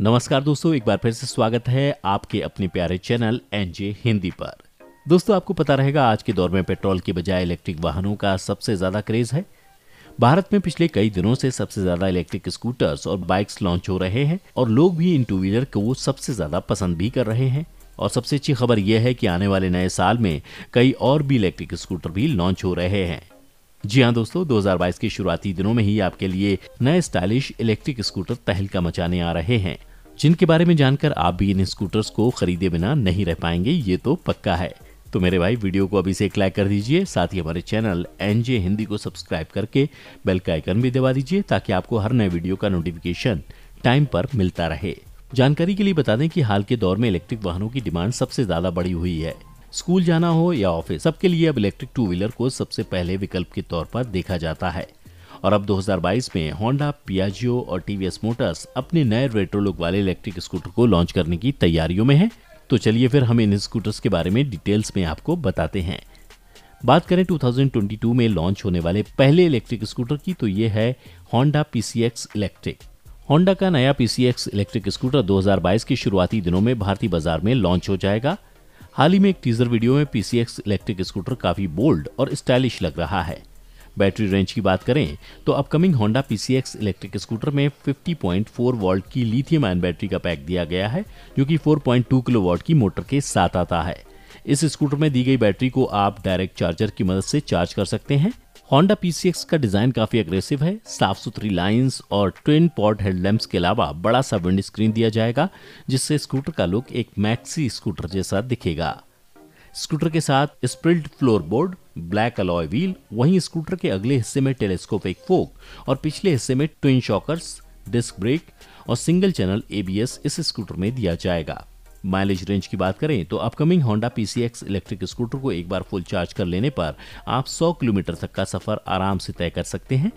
नमस्कार दोस्तों एक बार फिर से स्वागत है आपके अपने प्यारे चैनल एनजे हिंदी पर दोस्तों आपको पता रहेगा आज के दौर में पेट्रोल के बजाय इलेक्ट्रिक वाहनों का सबसे ज्यादा क्रेज है भारत में पिछले कई दिनों से सबसे ज्यादा इलेक्ट्रिक स्कूटर्स और बाइक्स लॉन्च हो रहे हैं और लोग भी इन टू व्हीलर को सबसे ज्यादा पसंद भी कर रहे हैं और सबसे अच्छी खबर यह है कि आने वाले नए साल में कई और भी इलेक्ट्रिक स्कूटर भी लॉन्च हो रहे हैं जी हाँ दोस्तों 2022 के शुरुआती दिनों में ही आपके लिए नए स्टाइलिश इलेक्ट्रिक स्कूटर तहलका मचाने आ रहे हैं जिनके बारे में जानकर आप भी इन स्कूटर्स को खरीदे बिना नहीं रह पाएंगे ये तो पक्का है तो मेरे भाई वीडियो को अभी से एक लाइक कर दीजिए साथ ही हमारे चैनल एनजे हिंदी को सब्सक्राइब करके बेल का आइकन भी दबा दीजिए ताकि आपको हर नए वीडियो का नोटिफिकेशन टाइम पर मिलता रहे जानकारी के लिए बता दें कि हाल के दौर में इलेक्ट्रिक वाहनों की डिमांड सबसे ज्यादा बढ़ी हुई है स्कूल जाना हो या ऑफिस सबके लिए अब इलेक्ट्रिक टू व्हीलर को सबसे पहले विकल्प के तौर पर देखा जाता है और अब 2022 में होंडा पियाजियो और टीवीएस मोटर्स अपने नए रेट्रो लुक वाले इलेक्ट्रिक स्कूटर को लॉन्च करने की तैयारियों में है तो चलिए फिर हम इन स्कूटर्स के बारे में डिटेल्स में आपको बताते हैं बात करें 2022 में लॉन्च होने वाले पहले इलेक्ट्रिक स्कूटर की तो ये है होंडा पीसीएक्स इलेक्ट्रिक होंडा का नया पीसीएक्स इलेक्ट्रिक स्कूटर 2022 के शुरुआती दिनों में भारतीय बाजार में लॉन्च हो जाएगा हाल ही में एक टीजर वीडियो में पीसीएक्स इलेक्ट्रिक स्कूटर काफी बोल्ड और स्टाइलिश लग रहा है बैटरी रेंज की बात करें तो upcoming Honda P electric scooter में 50.4 वोल्ट की लिथियम आयन बैटरी का पैक दिया गया है जो कि 4.2 किलोवाट की मोटर के साथ आता है इस स्कूटर में दी गई बैटरी को आप डायरेक्ट चार्जर की मदद से चार्ज कर सकते हैं होंडा पी का डिजाइन काफी अग्रेसिव है साफ सुथरी लाइंस और ट्विन पॉट हेडलैम्प के अलावा बड़ा सा विंड स्क्रीन दिया जाएगा जिससे स्कूटर का लुक एक मैक्सी स्कूटर जैसा दिखेगा स्कूटर के साथ split floor board black alloy wheel वहीं स्कूटर के अगले हिस्से में टेलीस्कोपिक फोक और पिछले हिस्से में ट्विन शॉकर्स डिस्क ब्रेक और सिंगल चैनल एबीएस इस स्कूटर में दिया जाएगा माइलेज रेंज की बात करें तो upcoming Honda PCX electric scooter को एक बार फुल चार्ज कर लेने पर आप 100 किलोमीटर तक का सफर आराम से तय कर सकते हैं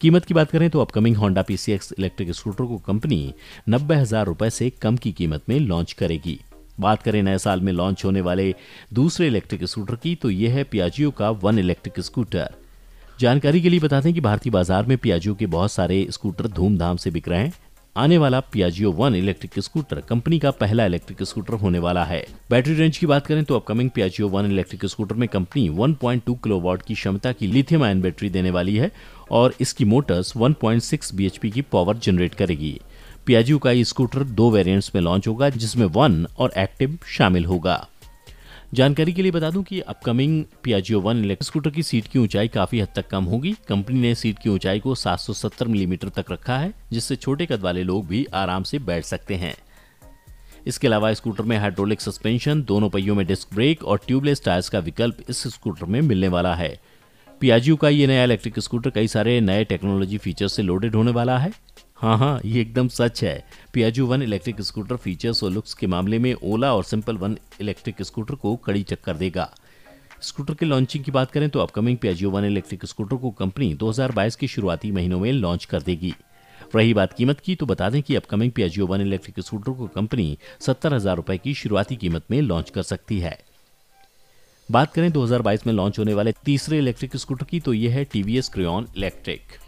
कीमत की बात करें तो upcoming Honda PCX electric scooter को कंपनी नब्बे हजार रुपए से कम की कीमत में लॉन्च करेगी बात करें नए साल में लॉन्च होने वाले दूसरे इलेक्ट्रिक स्कूटर की तो यह है पियाजियो का वन इलेक्ट्रिक स्कूटर जानकारी के लिए बताते दें कि भारतीय बाजार में पियाजियो के बहुत सारे स्कूटर धूमधाम से बिक रहे हैं आने वाला Piaggio one electric scooter company का पहला इलेक्ट्रिक स्कूटर होने वाला है बैटरी रेंज की बात करें तो upcoming Piaggio one electric scooter में कंपनी 1.2 वॉट की क्षमता की लिथियम आयन बैटरी देने वाली है और इसकी मोटर्स 1.6 पॉइंट की पावर जनरेट करेगी पियाजू का स्कूटर दो वेरिएंट्स में लॉन्च होगा जिसमें वन और एक्टिव शामिल होगा जानकारी के लिए बता दूं कि upcoming Piaggio one electric scooter की सीट की ऊंचाई काफी हद तक कम होगी कंपनी ने सीट की ऊंचाई को 770 मिलीमीटर तक रखा है जिससे छोटे कद वाले लोग भी आराम से बैठ सकते हैं इसके अलावा स्कूटर में हाइड्रोलिक सस्पेंशन दोनों पहियों में डिस्क ब्रेक और ट्यूबलेस टायर्स का विकल्प इस स्कूटर में मिलने वाला है पियाजियो का ये नया इलेक्ट्रिक स्कूटर कई सारे नए टेक्नोलॉजी फीचर से लोडेड होने वाला है हाँ हाँ ये एकदम सच है Piaggio one electric scooter features और लुक्स के मामले में ओला और सिंपल वन इलेक्ट्रिक स्कूटर को कड़ी चक्कर देगा स्कूटर के लॉन्चिंग की बात करें तो upcoming Piaggio one electric scooter को कंपनी 2022 के शुरुआती महीनों में लॉन्च कर देगी रही बात कीमत की तो बता दें कि upcoming Piaggio one electric scooter को कंपनी सत्तर हजार रुपए की शुरुआती कीमत में लॉन्च कर सकती है बात करें 2022 में लॉन्च होने वाले तीसरे इलेक्ट्रिक स्कूटर की तो यह है TVS Creon electric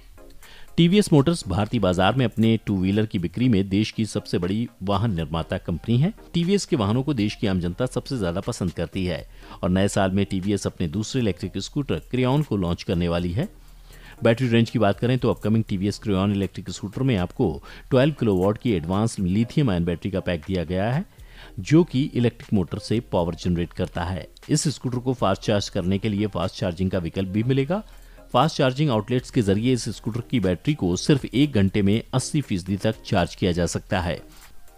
TVS motors भारतीय बाजार में अपने टू व्हीलर की बिक्री में देश की सबसे बड़ी वाहन निर्माता कंपनी है टीवीएस के वाहनों को देश की आम जनता सबसे ज्यादा पसंद करती है और नए साल में टीवीएस अपने दूसरे इलेक्ट्रिक स्कूटर क्रियॉन को लॉन्च करने वाली है बैटरी रेंज की बात करें तो upcoming TVS Creon electric scooter में आपको 12 किलोवाट की एडवांस लिथियम आयन बैटरी का पैक दिया गया है जो कि इलेक्ट्रिक मोटर से पावर जनरेट करता है इस स्कूटर को फास्ट चार्ज करने के लिए फास्ट चार्जिंग का विकल्प भी मिलेगा फास्ट चार्जिंग आउटलेट्स के जरिए इस स्कूटर की बैटरी को सिर्फ एक घंटे में अस्सी फीसदी तक चार्ज किया जा सकता है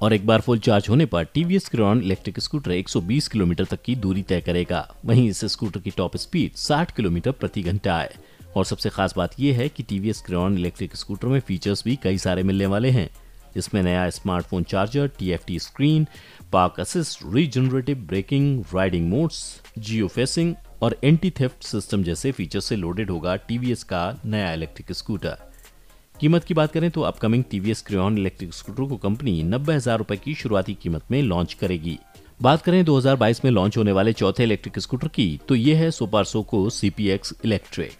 और एक बार फुल चार्ज होने पर TVS Creon electric scooter 120 kilometre तक की दूरी तय करेगा वहीं इस स्कूटर की टॉप स्पीड 60 किलोमीटर प्रति घंटा है और सबसे खास बात यह है कि टीवीएस क्रॉन इलेक्ट्रिक स्कूटर में फीचर्स भी कई सारे मिलने वाले हैं इसमें नया smartphone charger T screen park assist regenerative braking riding modes geo fencing और एंटी थेफ्ट सिस्टम जैसे फीचर से लोडेड होगा टीवीएस का नया इलेक्ट्रिक स्कूटर कीमत की बात करें तो upcoming TVS Creon electric scooter को कंपनी नब्बे हजार रूपए की शुरुआती कीमत में लॉन्च करेगी बात करें 2022 में लॉन्च होने वाले चौथे इलेक्ट्रिक स्कूटर की तो ये है super soco CPX electric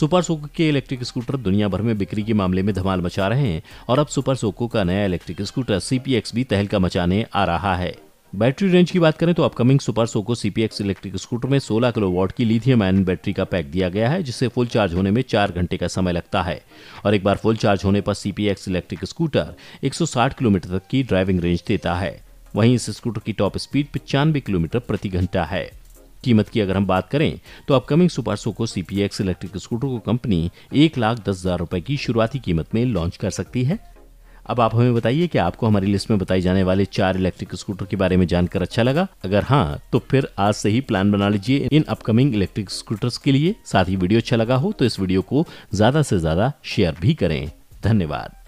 super सोको के इलेक्ट्रिक स्कूटर दुनिया भर में बिक्री के मामले में धमाल मचा रहे हैं और अब सुपर सोको का नया इलेक्ट्रिक स्कूटर सीपीएक्स भी तहलका मचाने आ रहा है बैटरी रेंज की बात करें तो upcoming super soco CPX electric scooter में 16 किलो वॉट की लिथियम आयन बैटरी का पैक दिया गया है जिससे फुल चार्ज होने में चार घंटे का समय लगता है और एक बार फुल चार्ज होने पर सीपीएक्स इलेक्ट्रिक स्कूटर 160 किलोमीटर तक की ड्राइविंग रेंज देता है वहीं इस स्कूटर की टॉप स्पीड पचानवे किलोमीटर प्रति घंटा है कीमत की अगर हम बात करें तो upcoming super soco CPX electric scooter को कंपनी एक लाख दस हजार रुपए की शुरुआती कीमत में लॉन्च कर सकती है अब आप हमें बताइए कि आपको हमारी लिस्ट में बताई जाने वाले चार इलेक्ट्रिक स्कूटर के बारे में जानकर अच्छा लगा अगर हाँ तो फिर आज से ही प्लान बना लीजिए इन अपकमिंग इलेक्ट्रिक स्कूटर्स के लिए साथ ही वीडियो अच्छा लगा हो तो इस वीडियो को ज्यादा से ज्यादा शेयर भी करें धन्यवाद